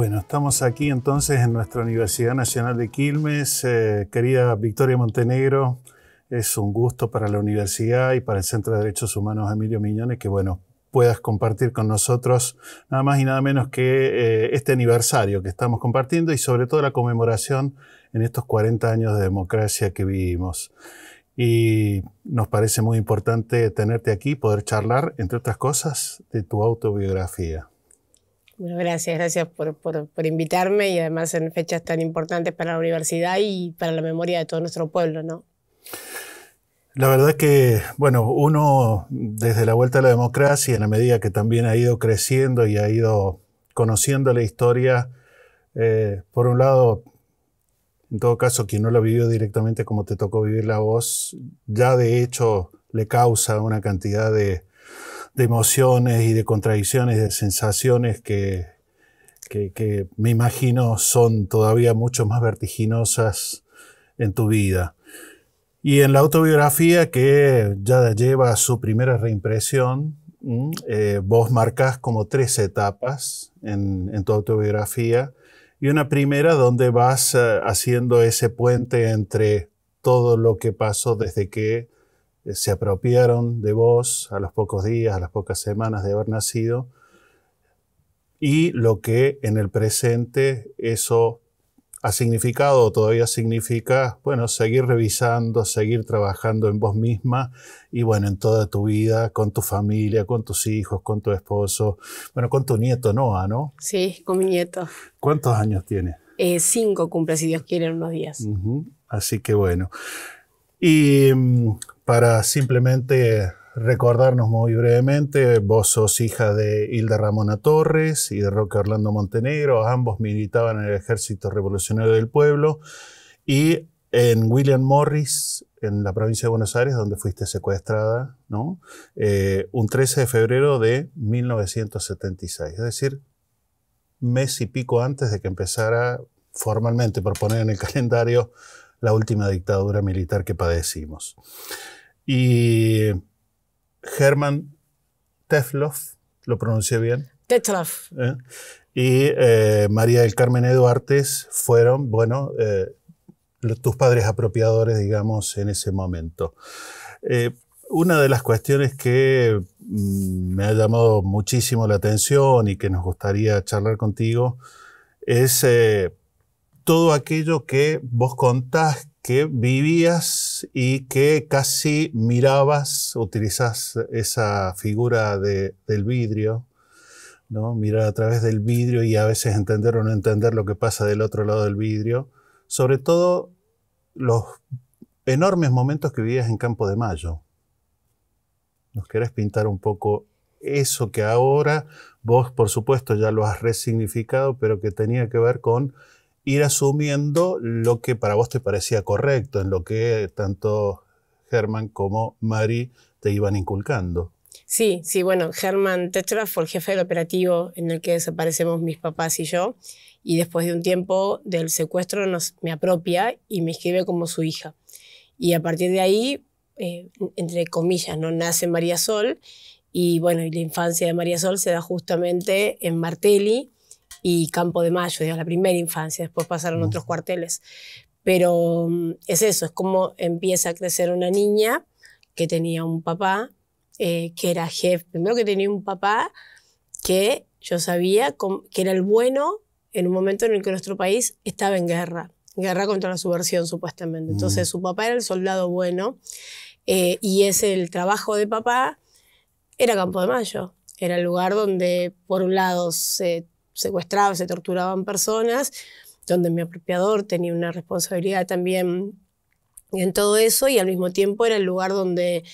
Bueno, estamos aquí entonces en nuestra Universidad Nacional de Quilmes. Eh, querida Victoria Montenegro, es un gusto para la universidad y para el Centro de Derechos Humanos Emilio Miñones que, bueno, puedas compartir con nosotros nada más y nada menos que eh, este aniversario que estamos compartiendo y sobre todo la conmemoración en estos 40 años de democracia que vivimos. Y nos parece muy importante tenerte aquí, poder charlar, entre otras cosas, de tu autobiografía. Bueno, gracias, gracias por, invitarme y además en fechas tan importantes para la universidad y para la memoria de todo nuestro pueblo, ¿no? La verdad es que, bueno, uno desde la vuelta a la democracia, en la medida que también ha ido creciendo y ha ido conociendo la historia, eh, por un lado, en todo caso, quien no la vivió directamente como te tocó vivir la voz, ya de hecho le causa una cantidad de, de emociones y de contradicciones, de sensaciones que, me imagino son todavía mucho más vertiginosas en tu vida. Y en la autobiografía que ya lleva su primera reimpresión, eh, vos marcas como tres etapas en, tu autobiografía y una primera donde vas eh, haciendo ese puente entre todo lo que pasó desde que eh, se apropiaron de vos a los pocos días, a las pocas semanas de haber nacido, y lo que en el presente eso ha significado o todavía significa, bueno, seguir revisando, seguir trabajando en vos misma y bueno, en toda tu vida, con tu familia, con tus hijos, con tu esposo, bueno, con tu nieto Noah, ¿no? Sí, con mi nieto. ¿Cuántos años tiene? Eh, cinco cumple, si Dios quiere, en unos días. Así que bueno. Y mm, para simplemente recordarnos muy brevemente, vos sos hija de Hilda Ramona Torres y de Roque Orlando Montenegro, ambos militaban en el Ejército Revolucionario del Pueblo y en William Morris, en la provincia de Buenos Aires, donde fuiste secuestrada, ¿no? Eh, un 13 de febrero de 1976, es decir, mes y pico antes de que empezara formalmente por poner en el calendario la última dictadura militar que padecimos. Y Herman Tefloff, ¿lo pronuncié bien? Tefloff. ¿Eh? Y eh, María del Carmen Eduartes fueron, bueno, eh, tus padres apropiadores, digamos, en ese momento. una de las cuestiones que mm, me ha llamado muchísimo la atención y que nos gustaría charlar contigo es todo aquello que vos contás que vivías y que casi mirabas, utilizás esa figura de, del vidrio, ¿no? mirar a través del vidrio y a veces entender o no entender lo que pasa del otro lado del vidrio, sobre todo los enormes momentos que vivías en Campo de Mayo. ¿Nos querés pintar un poco eso que ahora vos, por supuesto, ya lo has resignificado, pero que tenía que ver con ir asumiendo lo que para vos te parecía correcto, en lo que tanto Germán como Mari te iban inculcando. Sí, sí, bueno, Germán Tetra fue el jefe del operativo en el que desaparecemos mis papás y yo, y después de un tiempo del secuestro nos, me apropia y me escribe como su hija. Y a partir de ahí, eh, entre comillas, ¿no? nace María Sol, y bueno, y la infancia de María Sol se da justamente en Martelli, y Campo de Mayo, digamos, la primera infancia, después pasaron mm. otros cuarteles. Pero mm, es eso, es como empieza a crecer una niña que tenía un papá, eh, que era jefe, primero que tenía un papá que yo sabía que era el bueno en un momento en el que nuestro país estaba en guerra, guerra contra la subversión supuestamente. Entonces mm. su papá era el soldado bueno eh, y es el trabajo de papá, era Campo de Mayo, era el lugar donde por un lado se secuestraban, se torturaban personas, donde mi apropiador tenía una responsabilidad también en todo eso y al mismo tiempo era el lugar donde,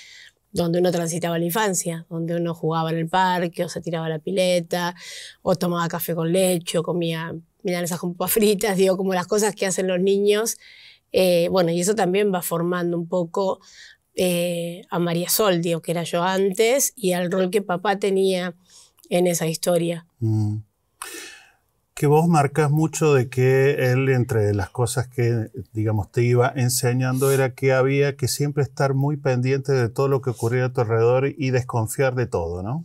donde uno transitaba la infancia, donde uno jugaba en el parque o se tiraba la pileta o tomaba café con leche o comía milanesas con papas fritas, digo, como las cosas que hacen los niños. Eh, bueno, y eso también va formando un poco eh, a María Sol, digo, que era yo antes, y al rol que papá tenía en esa historia. Mm que vos marcas mucho de que él, entre las cosas que, digamos, te iba enseñando, era que había que siempre estar muy pendiente de todo lo que ocurría a tu alrededor y desconfiar de todo, ¿no?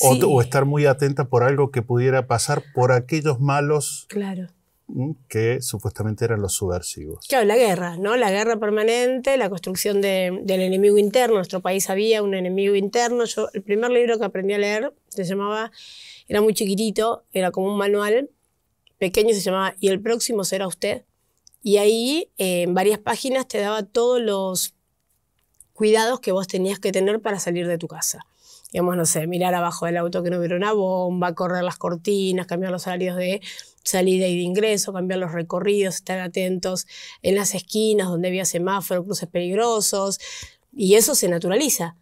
O, estar muy atenta por algo que pudiera pasar por aquellos malos que supuestamente eran los subversivos. Claro, la guerra, ¿no? La guerra permanente, la construcción del enemigo interno. Nuestro país había un enemigo interno. el primer libro que aprendí a leer se llamaba era muy chiquitito, era como un manual pequeño, se llamaba Y el próximo será usted. Y ahí eh, en varias páginas te daba todos los cuidados que vos tenías que tener para salir de tu casa. Digamos, no sé, mirar abajo del auto que no hubiera una bomba, correr las cortinas, cambiar los horarios de salida y de ingreso, cambiar los recorridos, estar atentos en las esquinas donde había semáforos, cruces peligrosos. Y eso se naturaliza.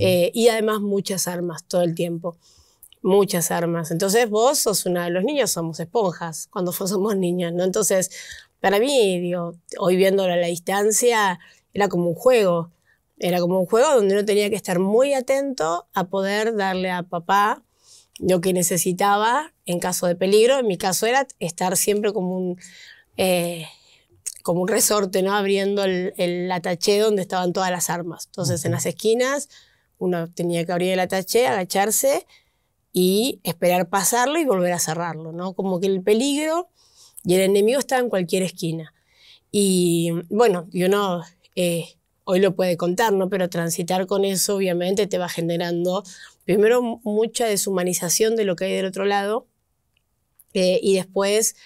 Eh, y además muchas armas todo el tiempo muchas armas. Entonces vos sos una, los niños somos esponjas cuando somos niños, ¿no? Entonces, para mí, digo, hoy viéndolo a la distancia, era como un juego. Era como un juego donde uno tenía que estar muy atento a poder darle a papá lo que necesitaba en caso de peligro. En mi caso era estar siempre como un, eh, como un resorte, ¿no? Abriendo el, el ataché donde estaban todas las armas. Entonces, en las esquinas, uno tenía que abrir el ataché, agacharse y esperar pasarlo y volver a cerrarlo, ¿no? Como que el peligro y el enemigo está en cualquier esquina. Y bueno, yo no, eh, hoy lo puede contar, ¿no? Pero transitar con eso obviamente te va generando primero mucha deshumanización de lo que hay del otro lado eh, y después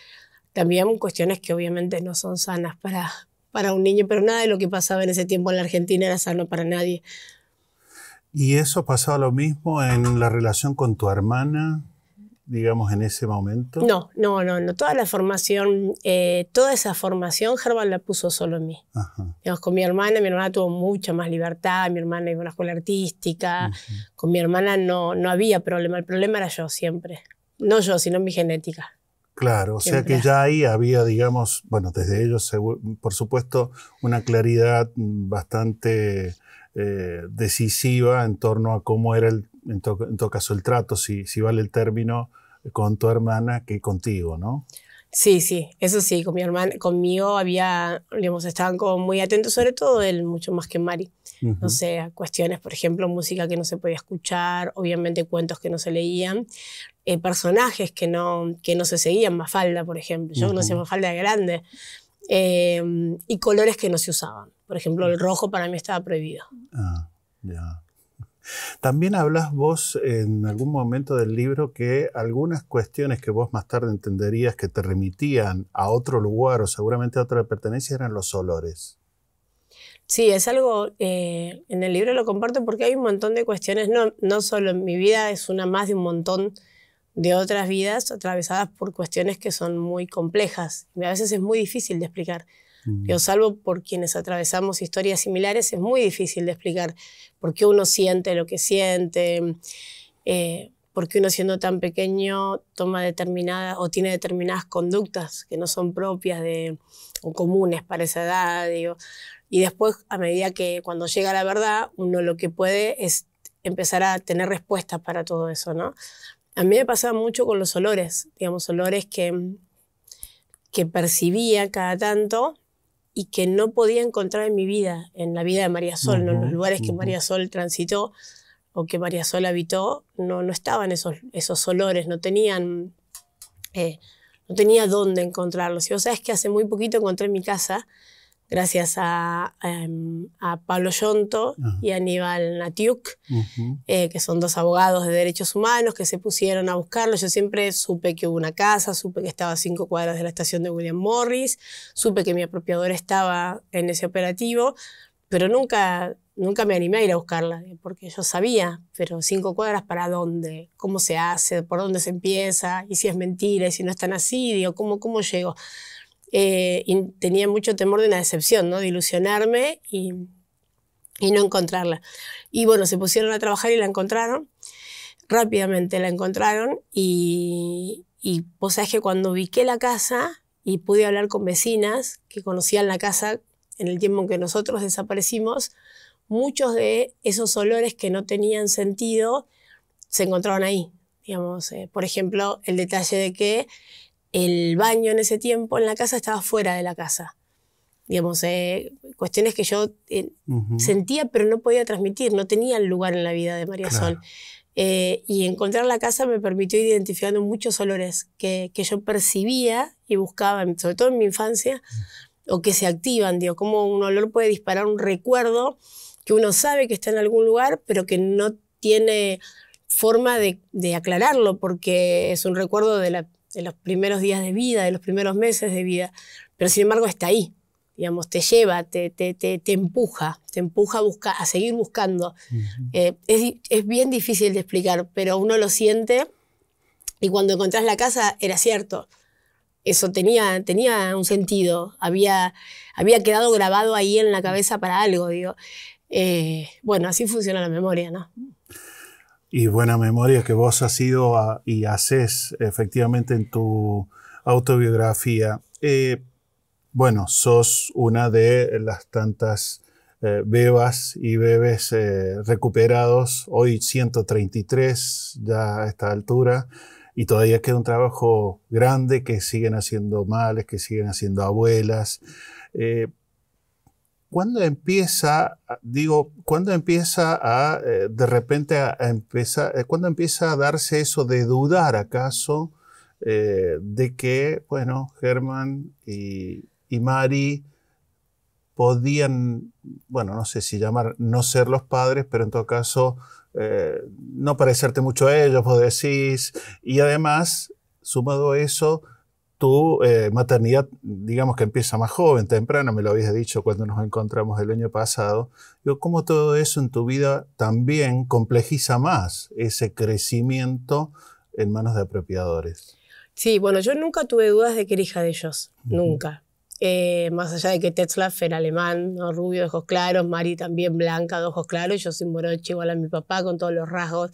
también cuestiones que obviamente no son sanas para, para un niño, pero nada de lo que pasaba en ese tiempo en la Argentina era sano para nadie. ¿Y eso pasaba lo mismo en la relación con tu hermana, digamos, en ese momento? No, no, no, Toda la formación, eh, toda esa formación, Germán la puso solo en mí. con mi hermana, mi hermana tuvo mucha más libertad, mi hermana iba a una escuela artística, con mi hermana no, no había problema, el problema era yo siempre. No yo, sino mi genética. Claro, o sea que ya ahí había, digamos, bueno, desde ellos, por supuesto, una claridad mm, bastante eh, decisiva en torno a cómo era, el, en, todo caso, el trato, si, vale el término, con tu hermana que contigo, ¿no? Sí, sí, eso sí, con mi hermana, conmigo había, digamos, estaban como muy atentos, sobre todo él, mucho más que Mari. No sé, cuestiones, por ejemplo, música que no se podía escuchar, obviamente cuentos que no se leían, eh, personajes que no, que no se seguían, Mafalda, por ejemplo. Yo no conocí Mafalda de grande, Em, y colores que no se usaban. Por ejemplo, el rojo para mí estaba prohibido. Ah, También hablas vos en algún momento del libro que algunas cuestiones que vos más tarde entenderías que te remitían a otro lugar o seguramente a otra pertenencia eran los olores. Sí, es algo, eh, en el libro lo comparto porque hay un montón de cuestiones, no, no solo en mi vida, es una más de un montón de otras vidas atravesadas por cuestiones que son muy complejas. a veces es muy difícil de explicar. Mm. Yo, salvo por quienes atravesamos historias similares, es muy difícil de explicar por qué uno siente lo que siente, eh, por qué uno siendo tan pequeño toma determinadas o tiene determinadas conductas que no son propias de, o comunes para esa edad. Y después, a medida que cuando llega la verdad, uno lo que puede es empezar a tener respuestas para todo eso, ¿no? A mí me pasaba mucho con los olores, digamos, olores que, que percibía cada tanto y que no podía encontrar en mi vida, en la vida de María Sol, ¿no? en los lugares que María Sol transitó o que María Sol habitó, no, no estaban esos, esos olores, no tenían... Eh, no tenía dónde encontrarlos. Y vos sabes que hace muy poquito encontré en mi casa gracias em, a, Pablo Yonto y a Aníbal Natiuk, eh, que son dos abogados de derechos humanos que se pusieron a buscarlo. Yo siempre supe que hubo una casa, supe que estaba a cinco cuadras de la estación de William Morris, supe que mi apropiador estaba en ese operativo, pero nunca, nunca me animé a ir a buscarla, eh, porque yo sabía, pero cinco cuadras para dónde, cómo se hace, por dónde se empieza, y si es mentira, y si no están así, digo, ¿cómo, cómo llego? Eh, y tenía mucho temor de una decepción, ¿no? de ilusionarme y, y no encontrarla. Y bueno, se pusieron a trabajar y la encontraron. Rápidamente la encontraron y, y vos que cuando ubiqué la casa y pude hablar con vecinas que conocían la casa en el tiempo en que nosotros desaparecimos, muchos de esos olores que no tenían sentido se encontraron ahí. Digamos, eh, por ejemplo, el detalle de que el baño en ese tiempo en la casa estaba fuera de la casa. Digamos, eh, cuestiones que yo eh, sentía pero no podía transmitir, no tenía lugar en la vida de María Sol. Eh, y encontrar la casa me permitió ir identificando muchos olores que, yo percibía y buscaba, sobre todo en mi infancia, o que se activan, digo, cómo un olor puede disparar un recuerdo que uno sabe que está en algún lugar, pero que no tiene forma de aclararlo porque es un recuerdo de la de los primeros días de vida, de los primeros meses de vida, pero sin embargo está ahí, digamos, te lleva, te, te, te, empuja, te empuja a, buscar, a seguir buscando. Eh, es, bien difícil de explicar, pero uno lo siente y cuando encontrás la casa era cierto. Eso tenía, tenía un sentido, había, había quedado grabado ahí en la cabeza para algo, digo. Eh, bueno, así funciona la memoria, ¿no? y buena memoria que vos has sido y haces efectivamente en tu autobiografía. Eh, bueno, sos una de las tantas eh, bebas y bebés eh, recuperados, hoy 133 ya a esta altura, y todavía queda un trabajo grande que siguen haciendo males, que siguen haciendo abuelas. ¿Cuándo empieza, ah, digo, empieza a, eh, de repente, a, eh, empieza a darse eso de dudar acaso eh, de que, bueno, Germán y, Mari podían, bueno, no sé si llamar no ser los padres, pero en todo caso no parecerte mucho a ellos, vos decís, y además, sumado a eso, tu eh, maternidad, digamos que empieza más joven, temprano, me lo habías dicho cuando nos encontramos el año pasado. Yo, ¿cómo todo eso en tu vida también complejiza más ese crecimiento en manos de apropiadores? Sí, bueno, yo nunca tuve dudas de que era hija de ellos, nunca. Eh, más allá de que Tetzlaff era alemán, rubio de ojos claros, Mari también blanca de ojos claros, yo soy moroche igual a mi papá con todos los rasgos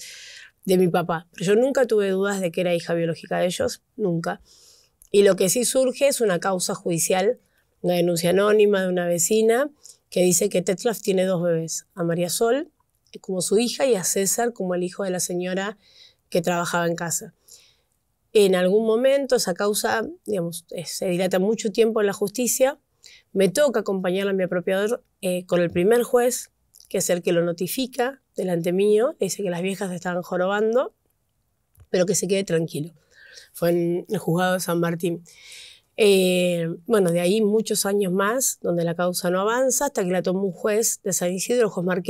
de mi papá. Pero yo nunca tuve dudas de que era hija biológica de ellos, nunca. Y lo que sí surge es una causa judicial, una denuncia anónima de una vecina que dice que Tetlaf tiene dos bebés, a María Sol como su hija y a César como el hijo de la señora que trabajaba en casa. En algún momento esa causa, digamos, se dilata mucho tiempo en la justicia. Me toca acompañar a mi apropiador eh, con el primer juez, que es el que lo notifica delante mío, dice que las viejas estaban jorobando, pero que se quede tranquilo fue en el juzgado de San Martín. Eh, bueno, de ahí muchos años más, donde la causa no avanza, hasta que la tomó un juez de San Isidro, José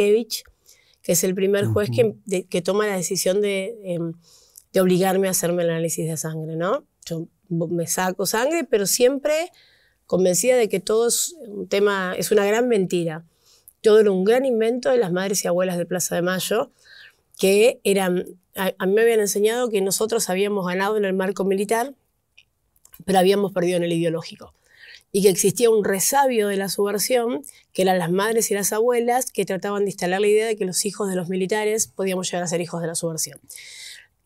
que es el primer juez que, que, toma la decisión em, de, obligarme a hacerme el análisis de sangre, ¿no? Yo me saco sangre, pero siempre convencida de que todo es un tema, es una gran mentira. Todo era un gran invento de las madres y abuelas de Plaza de Mayo, que eran a, mí me habían enseñado que nosotros habíamos ganado en el marco militar, pero habíamos perdido en el ideológico y que existía un resabio de la subversión, que eran las madres y las abuelas que trataban de instalar la idea de que los hijos de los militares podíamos llegar a ser hijos de la subversión.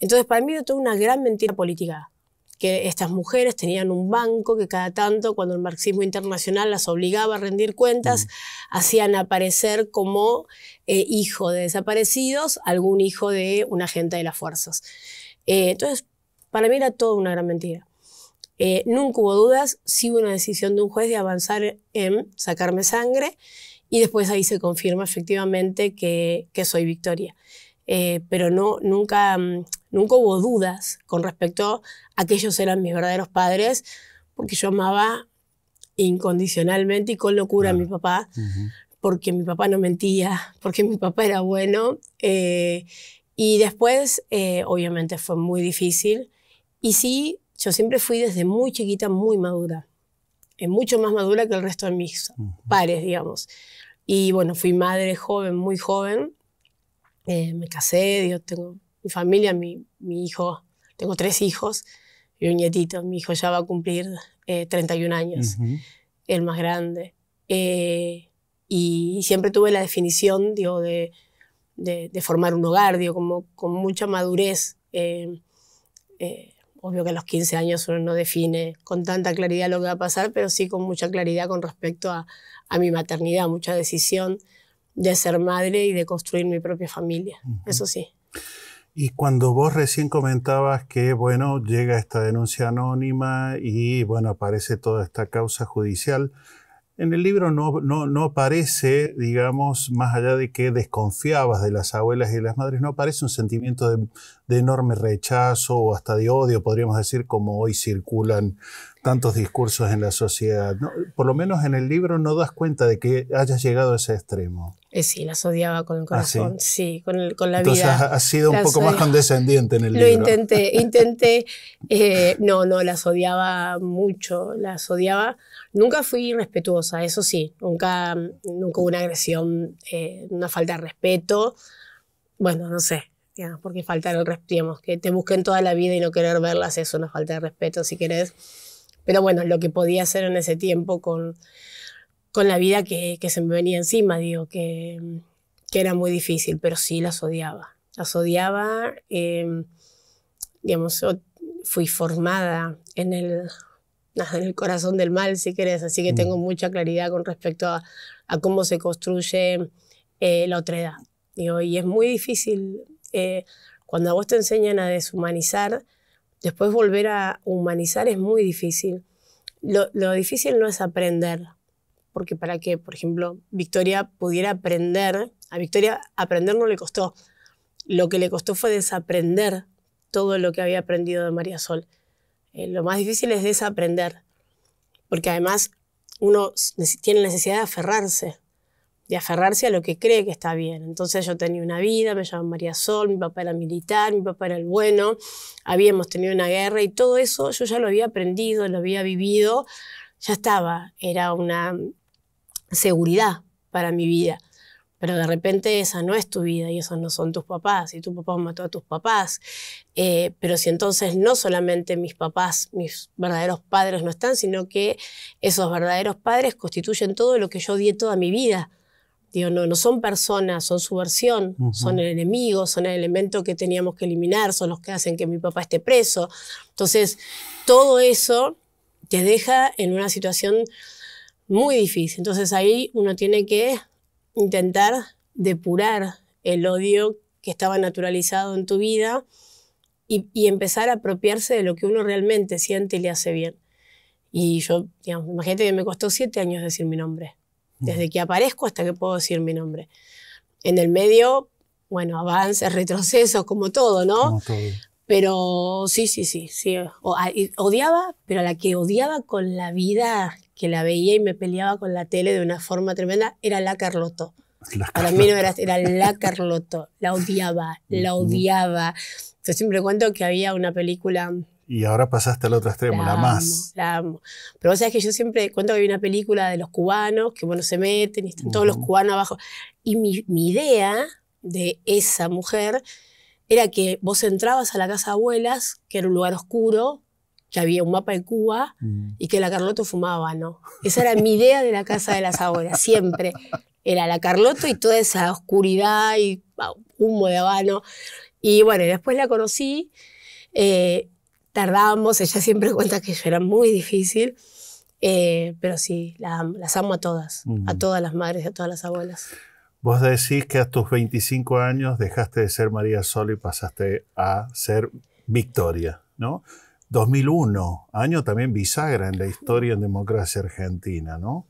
Entonces, para mí era una gran mentira política, que estas mujeres tenían un banco que cada tanto, cuando el marxismo internacional las obligaba a rendir cuentas, hacían aparecer como eh, hijo de desaparecidos algún hijo de un agente de las fuerzas. Eh, entonces, para mí era toda una gran mentira. Eh, nunca hubo dudas, sí hubo una decisión de un juez de avanzar en sacarme sangre y después ahí se confirma efectivamente que, que soy Victoria. pero no, nunca, mm, Nunca hubo dudas con respecto a que ellos eran mis verdaderos padres, porque yo amaba incondicionalmente y con locura a mi papá, porque mi papá no mentía, porque mi papá era bueno. Eh, y después, eh, obviamente, fue muy difícil. Y sí, yo siempre fui desde muy chiquita muy madura, en eh, mucho más madura que el resto de mis pares, digamos. Y bueno, fui madre joven, muy joven. me casé, yo tengo mi familia, mi, hijo, tengo tres hijos y un nietito, mi hijo ya va a cumplir 31 eh, años, el más grande. Eh, y siempre tuve la definición, digo, de, de, formar un hogar, digo, como, con mucha madurez. Eh, obvio que a los 15 años uno no define con tanta claridad lo que va a pasar, pero sí con mucha claridad con respecto a, mi maternidad, mucha decisión de ser madre y de construir mi propia familia. Eso sí. Y cuando vos recién comentabas que, bueno, llega esta denuncia anónima y, bueno, aparece toda esta causa judicial, en el libro no, no, no, aparece, digamos, más allá de que desconfiabas de las abuelas y de las madres, no aparece un sentimiento de, de enorme rechazo o hasta de odio, podríamos decir, como hoy circulan tantos discursos en la sociedad. por lo menos en el libro no das cuenta de que hayas llegado a ese extremo. Eh, sí, las odiaba con el ¿Ah, corazón, sí? con, la vida. Entonces has sido un poco más condescendiente en el libro. Lo intenté, intenté, eh, no, no, las odiaba mucho, las odiaba. Nunca fui respetuosa, eso sí, nunca, nunca hubo una agresión, eh, una falta de respeto. Bueno, no sé, digamos, porque faltar el respeto, digamos, que te busquen toda la vida y no querer verlas eso, una falta de respeto, si querés pero bueno, lo que podía hacer en ese tiempo con, con la vida que, que se me venía encima, digo, que, que era muy difícil, pero sí las odiaba. Las odiaba, em, digamos, fui formada en el, en el corazón del mal, si querés, así que mm. tengo mucha claridad con respecto a, cómo se construye eh, la otredad. Digo, y es muy difícil, eh, cuando a vos te enseñan a deshumanizar, Después volver a humanizar es muy difícil. Lo, difícil no es aprender, porque para que, por ejemplo, Victoria pudiera aprender, a Victoria aprender no le costó. Lo que le costó fue desaprender todo lo que había aprendido de María Sol. Eh, lo más difícil es desaprender, porque además uno tiene necesidad de aferrarse de aferrarse a lo que cree que está bien. Entonces yo tenía una vida, me llamaban María Sol, mi papá era militar, mi papá era el bueno, habíamos tenido una guerra y todo eso yo ya lo había aprendido, lo había vivido, ya estaba, era una seguridad para mi vida. Pero de repente esa no es tu vida y esos no son tus papás, y tu papá mató a tus papás. Eh, pero si entonces no solamente mis papás, mis verdaderos padres no están, sino que esos verdaderos padres constituyen todo lo que yo di toda mi vida Digo, no, no son personas, son su versión son el enemigo, son el elemento que teníamos que eliminar, son los que hacen que mi papá esté preso. Entonces, todo eso te deja en una situación muy difícil. Entonces ahí uno tiene que intentar depurar el odio que estaba naturalizado en tu vida y, y empezar a apropiarse de lo que uno realmente siente y le hace bien. Y yo, digamos, imagínate que me costó siete años decir mi nombre desde que aparezco hasta que puedo decir mi nombre. En el medio, bueno, avances, retrocesos, como todo, ¿no? Pero sí, sí, sí, sí. odiaba, pero la que odiaba con la vida, que la veía y me peleaba con la tele de una forma tremenda, era la Carlotto. Para mí no era, la Carlotto. La odiaba, la odiaba. Yo siempre cuento que había una película y ahora pasaste al otro extremo, la, la más. La amo. Pero vos sabés que yo siempre cuento que vi una película de los cubanos, que bueno, se meten y están todos los cubanos abajo. Y mi, idea de esa mujer era que vos entrabas a la casa de abuelas, que era un lugar oscuro, que había un mapa de Cuba mm. y que la Carlota fumaba, ¿no? Esa era mi idea de la casa de las abuelas, siempre. Era la Carlota y toda esa oscuridad y ah, humo de habano. Y bueno, después la conocí. Eh, Tardábamos, ella siempre cuenta que yo era muy difícil, eh, pero sí, las amo a todas, a todas las madres y a todas las abuelas. Vos decís que a tus 25 años dejaste de ser María Sol y pasaste a ser Victoria, ¿no? 2001, año también bisagra en la historia en democracia argentina, ¿no?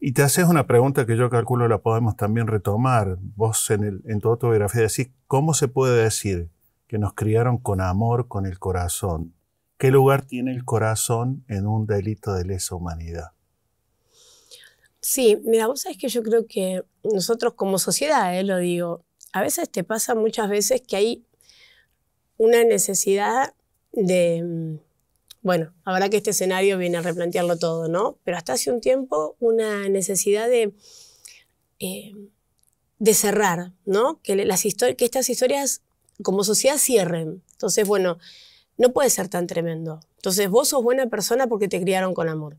Y te haces una pregunta que yo calculo la podemos también retomar. Vos en, el, en tu autobiografía decís, ¿cómo se puede decir que nos criaron con amor, con el corazón? ¿Qué lugar tiene el corazón en un delito de lesa humanidad? Sí, mira, vos sabés que yo creo que nosotros como sociedad, eh, lo digo, a veces te pasa muchas veces que hay una necesidad de, mm, bueno, ahora que este escenario viene a replantearlo todo, ¿no? Pero hasta hace un tiempo una necesidad de, eh, de cerrar, ¿no? Que, las que estas historias como sociedad cierren. Entonces, bueno, no puede ser tan tremendo. Entonces vos sos buena persona porque te criaron con amor.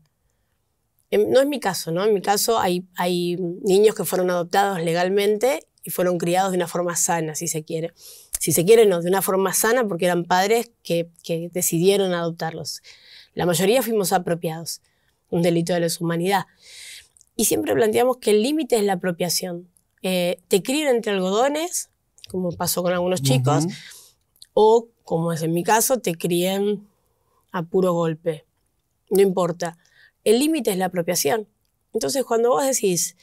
no es mi caso, ¿no? En mi caso hay, hay niños que fueron adoptados legalmente y fueron criados de una forma sana, si se quiere. Si se quiere, no, de una forma sana porque eran padres que, decidieron adoptarlos. La mayoría fuimos apropiados, un delito de la humanidad. Y siempre planteamos que el límite es la apropiación. Eh, te crían entre algodones, como pasó con algunos chicos, o como es en mi caso, te críen a puro golpe. No importa. El límite es la apropiación. Entonces, cuando vos decís,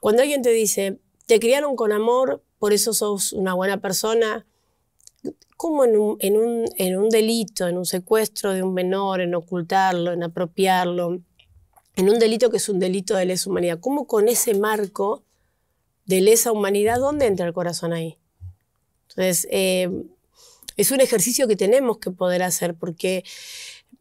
cuando alguien te dice, te criaron con amor, por eso sos una buena persona, como en un, en un delito, en un secuestro de un menor, en ocultarlo, en apropiarlo, en un delito que es un delito de lesa humanidad, ¿cómo con ese marco de lesa humanidad, dónde entra el corazón ahí? Entonces, eh, es un ejercicio que tenemos que poder hacer porque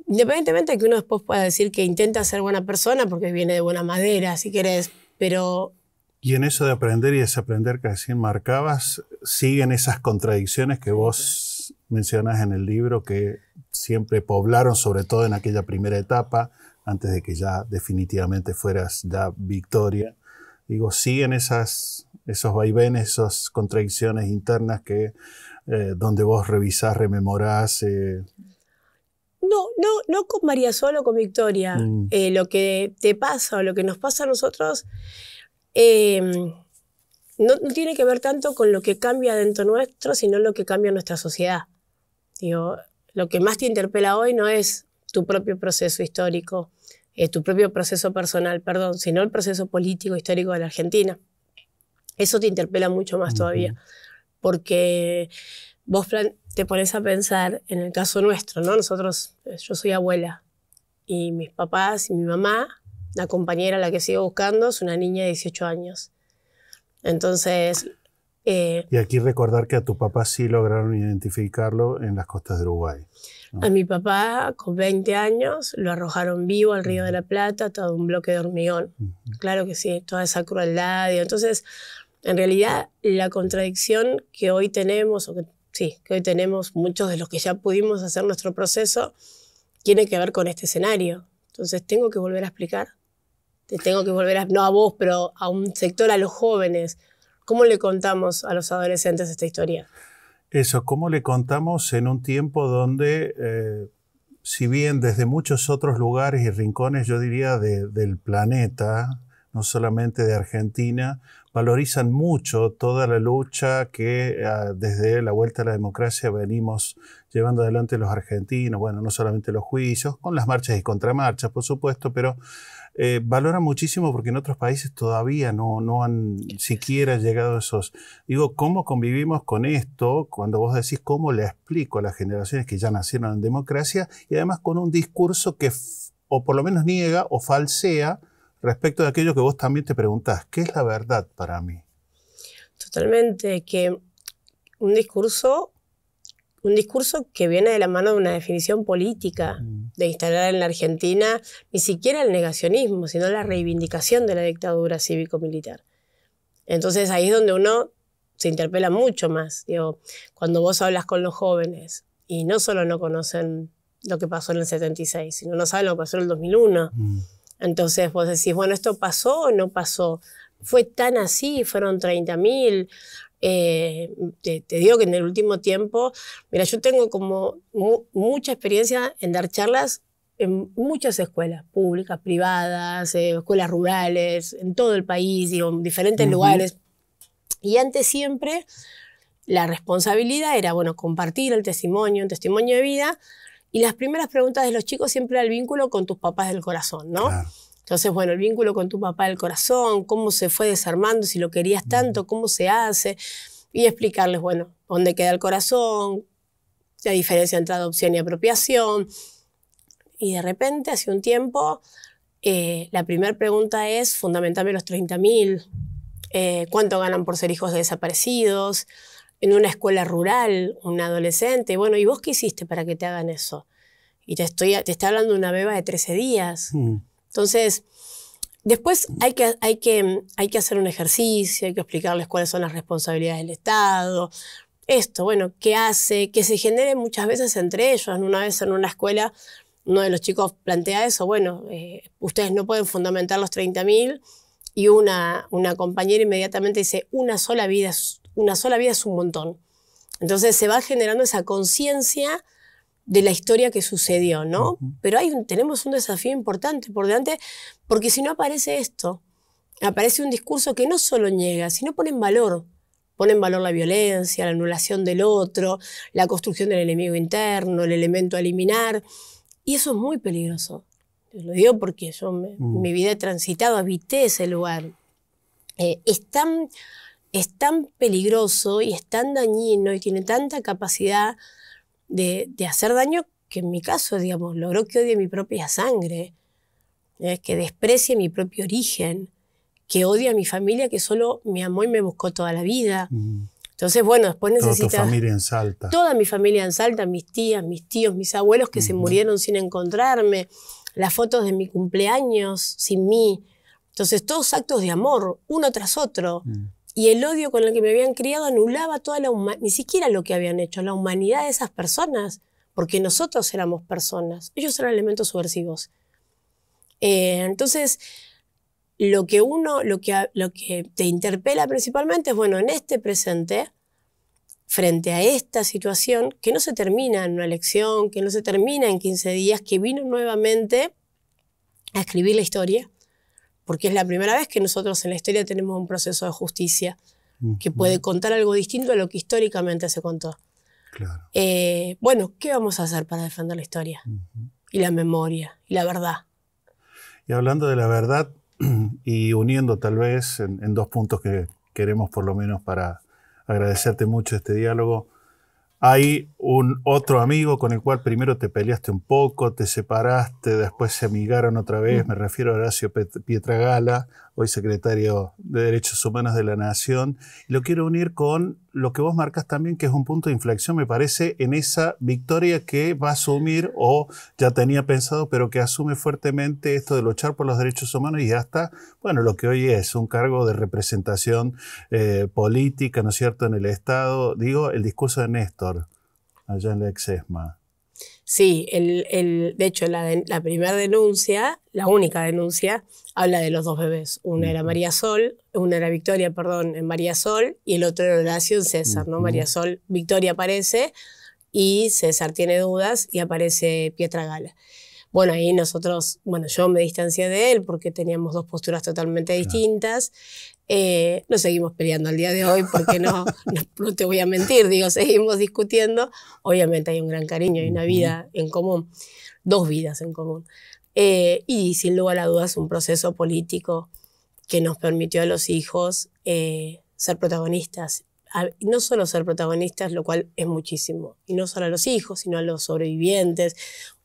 independientemente de que uno después pueda decir que intenta ser buena persona porque viene de buena madera, si querés, pero... Y en eso de aprender y desaprender que recién marcabas, siguen esas contradicciones que vos mencionas en el libro que siempre poblaron, sobre todo en aquella primera etapa, antes de que ya definitivamente fueras la victoria. Digo, siguen esas, esos vaivenes, esas contradicciones internas que eh, donde vos revisás, rememorás. Eh. No, no, no con María Solo, con Victoria. Mm. Eh, lo que te pasa o lo que nos pasa a nosotros em, no, tiene que ver tanto con lo que cambia dentro nuestro, sino lo que cambia nuestra sociedad. lo que más te interpela hoy no es tu propio proceso histórico, tu propio proceso personal, perdón, sino el proceso político histórico de la Argentina. Eso te interpela mucho más todavía porque vos te pones a pensar en el caso nuestro, ¿no? Nosotros, eh, yo soy abuela y mis papás y mi mamá, la compañera a la que sigo buscando es una niña de 18 años. Entonces... Eh, y aquí recordar que a tu papá sí lograron identificarlo en las costas de Uruguay. A mi papá, con 20 años, lo arrojaron vivo al río de la Plata, todo un bloque de hormigón. Claro que sí, toda esa crueldad. Y entonces, en realidad, la contradicción que hoy tenemos, o que, sí, que hoy tenemos muchos de los que ya pudimos hacer nuestro proceso, tiene que ver con este escenario. Entonces, tengo que volver a explicar, tengo que volver a, no a vos, pero a un sector, a los jóvenes. ¿Cómo le contamos a los adolescentes esta historia? Eso, ¿cómo le contamos en un tiempo donde, eh, si bien desde muchos otros lugares y rincones, yo diría, del planeta, no solamente de Argentina, valorizan mucho toda la lucha que ah, desde la vuelta a la democracia venimos llevando adelante los argentinos, bueno, no solamente los juicios, con las marchas y contramarchas, por supuesto, pero eh, valoran muchísimo porque en otros países todavía no, no han siquiera llegado esos. Digo, ¿cómo convivimos con esto cuando vos decís cómo le explico a las generaciones que ya nacieron en democracia y además con un discurso que o por lo menos niega o falsea respecto de aquello que vos también te preguntás, ¿qué es la verdad para mí? Totalmente, que un discurso, un discurso que viene de la mano de una definición política, de instalar en la Argentina ni siquiera el negacionismo, sino la reivindicación de la dictadura cívico-militar. Entonces ahí es donde uno se interpela mucho más. Digo, cuando vos hablas con los jóvenes y no solo no conocen lo que pasó en el 76, sino no saben lo que pasó en el 2001. Entonces vos decís, bueno, ¿esto pasó o no pasó? Fue tan así, fueron 30 mil. Eh, te, digo que en el último tiempo, mira, yo tengo como mucha experiencia en dar charlas en muchas escuelas públicas, privadas, eh, escuelas rurales, en todo el país, digo, en diferentes lugares. Y antes siempre la responsabilidad era, bueno, compartir el testimonio, un testimonio de vida, y las primeras preguntas de los chicos siempre era el vínculo con tus papás del corazón, ¿no? Entonces, bueno, el vínculo con tu papá del corazón, cómo se fue desarmando, si lo querías mm. tanto, cómo se hace, y explicarles, bueno, dónde queda el corazón, la diferencia entre adopción y apropiación. Y de repente, hace un tiempo, eh, la primera pregunta es, fundamentalmente, los 30.000, mil, eh, cuánto ganan por ser hijos de desaparecidos, en una escuela rural, un adolescente, bueno, ¿y vos qué hiciste para que te hagan eso? Y te, estoy, te está hablando una beba de 13 días. Mm. Entonces, después hay que, hay, que, hay que hacer un ejercicio, hay que explicarles cuáles son las responsabilidades del Estado, esto, bueno, qué hace, que se genere muchas veces entre ellos. Una vez en una escuela, uno de los chicos plantea eso, bueno, eh, ustedes no pueden fundamentar los 30.000 y una, una compañera inmediatamente dice, una sola vida es una sola vida es un montón. Entonces se va generando esa conciencia de la historia que sucedió, ¿no? Pero hay tenemos un desafío importante por delante, porque si no aparece esto, aparece un discurso que no solo niega, sino pone en valor. Pone en valor la violencia, la anulación del otro, la construcción del enemigo interno, el elemento a eliminar. Y eso es muy peligroso. Lo digo porque yo en mm. mi vida he transitado, habité ese lugar. Eh, es es tan peligroso y es tan dañino y tiene tanta capacidad de, hacer daño que en mi caso, digamos, logró que odie mi propia sangre, ¿eh? que desprecie mi propio origen, que odie a mi familia que solo me amó y me buscó toda la vida. Entonces, bueno, después necesita Toda familia en Salta. Toda mi familia en Salta, mis tías, mis tíos, mis abuelos que se murieron sin encontrarme, las fotos de mi cumpleaños sin mí. Entonces, todos actos de amor, uno tras otro. Mm y el odio con el que me habían criado anulaba toda la humanidad, ni siquiera lo que habían hecho, la humanidad de esas personas, porque nosotros éramos personas, ellos eran elementos subversivos. Eh, entonces, lo que uno, lo que, lo que te interpela principalmente es, bueno, en este presente, frente a esta situación, que no se termina en una elección, que no se termina en 15 días, que vino nuevamente a escribir la historia, porque es la primera vez que nosotros en la historia tenemos un proceso de justicia que puede contar algo distinto a lo que históricamente se contó. Claro. Eh, bueno, ¿qué vamos a hacer para defender la historia? Y la memoria, y la verdad. Y hablando de la verdad, y uniendo tal vez en dos puntos que queremos por lo menos para agradecerte mucho este diálogo, hay un otro amigo con el cual primero te peleaste un poco, te separaste, después se amigaron otra vez, mm. me refiero a Horacio Pietragala, hoy secretario de Derechos Humanos de la Nación. Lo quiero unir con lo que vos marcas también, que es un punto de inflexión, me parece, en esa victoria que va a asumir o ya tenía pensado, pero que asume fuertemente esto de luchar por los derechos humanos y hasta, bueno, lo que hoy es un cargo de representación eh, política, ¿no es cierto?, en el Estado. Digo, el discurso de Néstor allá en la exesma. Sí, el, el, de hecho la, primera denuncia, la única denuncia, habla de los dos bebés. Una era María Sol, una era Victoria, perdón, en María Sol, y el otro era Horacio en César, ¿no? María Sol, Victoria aparece y César tiene dudas y aparece Pietra Gala. Bueno, ahí nosotros, bueno, yo me distancié de él porque teníamos dos posturas totalmente distintas. Eh, nos seguimos peleando al día de hoy porque no, te voy a mentir, digo, seguimos discutiendo. Obviamente hay un gran cariño hay una vida en común, dos vidas en común. Eh, y sin lugar a dudas un proceso político que nos permitió a los hijos eh, ser protagonistas. no solo ser protagonistas, lo cual es muchísimo, y no solo a los hijos, sino a los sobrevivientes.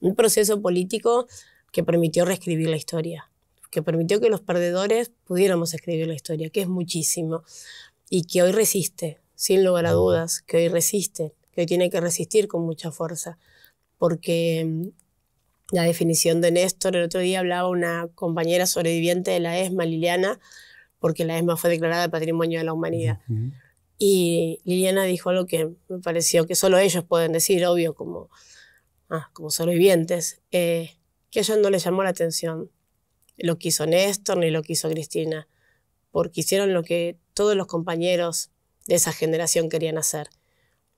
Un proceso político que permitió reescribir la historia que permitió que los perdedores pudiéramos escribir la historia, que es muchísimo, y que hoy resiste, sin lugar a dudas, que hoy resiste, que hoy tiene que resistir con mucha fuerza, porque mm, la definición de Néstor, el otro día hablaba una compañera sobreviviente de la ESMA, Liliana, porque la ESMA fue declarada Patrimonio de la Humanidad. Y Liliana dijo algo que me pareció que solo ellos pueden decir, obvio, como, ah, como sobrevivientes, eh, que a ella no les llamó la atención lo quiso Néstor ni lo quiso Cristina, porque hicieron lo que todos los compañeros de esa generación querían hacer.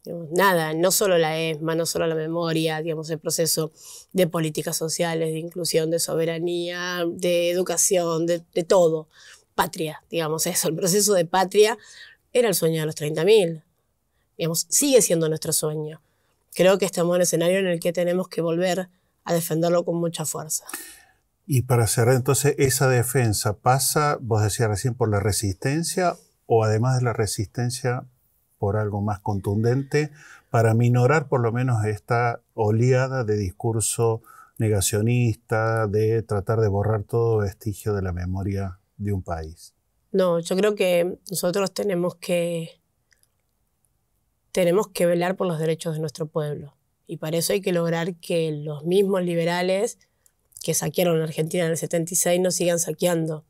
Nada, no solo la ESMA, no solo la memoria, digamos, el proceso de políticas sociales, de inclusión, de soberanía, de educación, de, de todo. Patria, digamos, eso, el proceso de patria era el sueño de los 30.000. Digamos, sigue siendo nuestro sueño. Creo que estamos en un escenario en el que tenemos que volver a defenderlo con mucha fuerza. Y para cerrar, entonces, esa defensa pasa, vos decías recién, por la resistencia o además de la resistencia por algo más contundente para minorar por lo menos esta oleada de discurso negacionista, de tratar de borrar todo vestigio de la memoria de un país. No, yo creo que nosotros tenemos que tenemos que velar por los derechos de nuestro pueblo y para eso hay que lograr que los mismos liberales que saquearon la Argentina en el 76 no sigan saqueando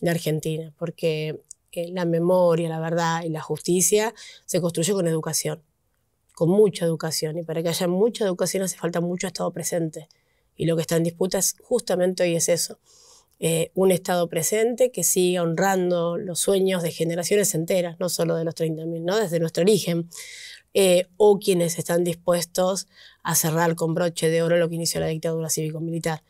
la Argentina, porque eh, la memoria, la verdad y la justicia se construye con educación, con mucha educación. Y para que haya mucha educación hace falta mucho Estado presente. Y lo que está en disputa es, justamente hoy es eso. Eh, un Estado presente que siga honrando los sueños de generaciones enteras, no solo de los 30.000, ¿no? desde nuestro origen eh, o quienes están dispuestos a cerrar con broche de oro lo que inició la dictadura cívico-militar.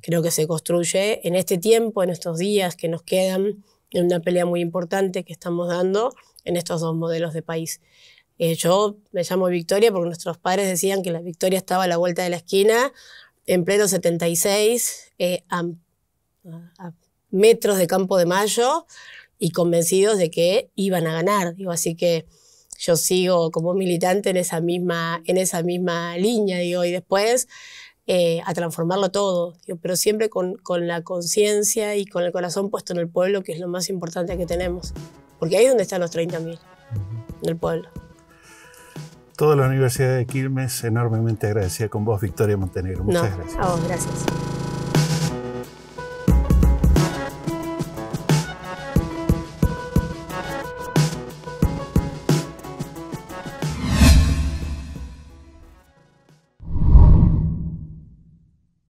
Creo que se construye en este tiempo, en estos días que nos quedan, en una pelea muy importante que estamos dando en estos dos modelos de país. Eh, yo me llamo Victoria porque nuestros padres decían que la victoria estaba a la vuelta de la esquina, en pleno 76, eh, a, a, metros de Campo de Mayo y convencidos de que iban a ganar. Digo, así que yo sigo como militante en esa misma, en esa misma línea, digo, y después eh, a transformarlo todo, pero siempre con, la conciencia y con el corazón puesto en el pueblo, que es lo más importante que tenemos, porque ahí es donde están los 30.000, en el pueblo. Toda la Universidad de Quilmes enormemente agradecida con vos, Victoria Montenegro. Muchas gracias. A vos, gracias.